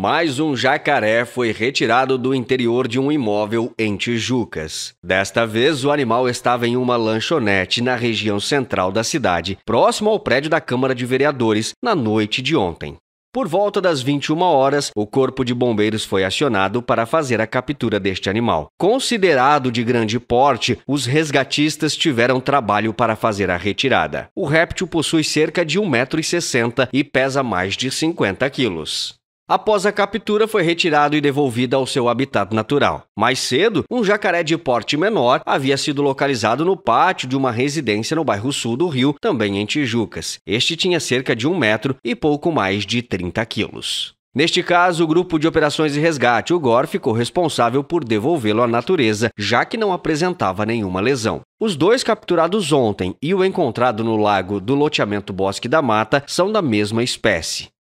Mais um jacaré foi retirado do interior de um imóvel em Tijucas. Desta vez, o animal estava em uma lanchonete na região central da cidade, próximo ao prédio da Câmara de Vereadores, na noite de ontem. Por volta das 21 horas, o Corpo de Bombeiros foi acionado para fazer a captura deste animal. Considerado de grande porte, os resgatistas tiveram trabalho para fazer a retirada. O réptil possui cerca de 1,60m e pesa mais de 50 quilos. Após a captura, foi retirado e devolvido ao seu habitat natural. Mais cedo, um jacaré de porte menor havia sido localizado no pátio de uma residência no bairro sul do Rio, também em Tijucas. Este tinha cerca de um metro e pouco mais de 30 quilos. Neste caso, o Grupo de Operações e Resgate, o GOR, ficou responsável por devolvê-lo à natureza, já que não apresentava nenhuma lesão. Os dois capturados ontem e o encontrado no lago do loteamento Bosque da Mata são da mesma espécie.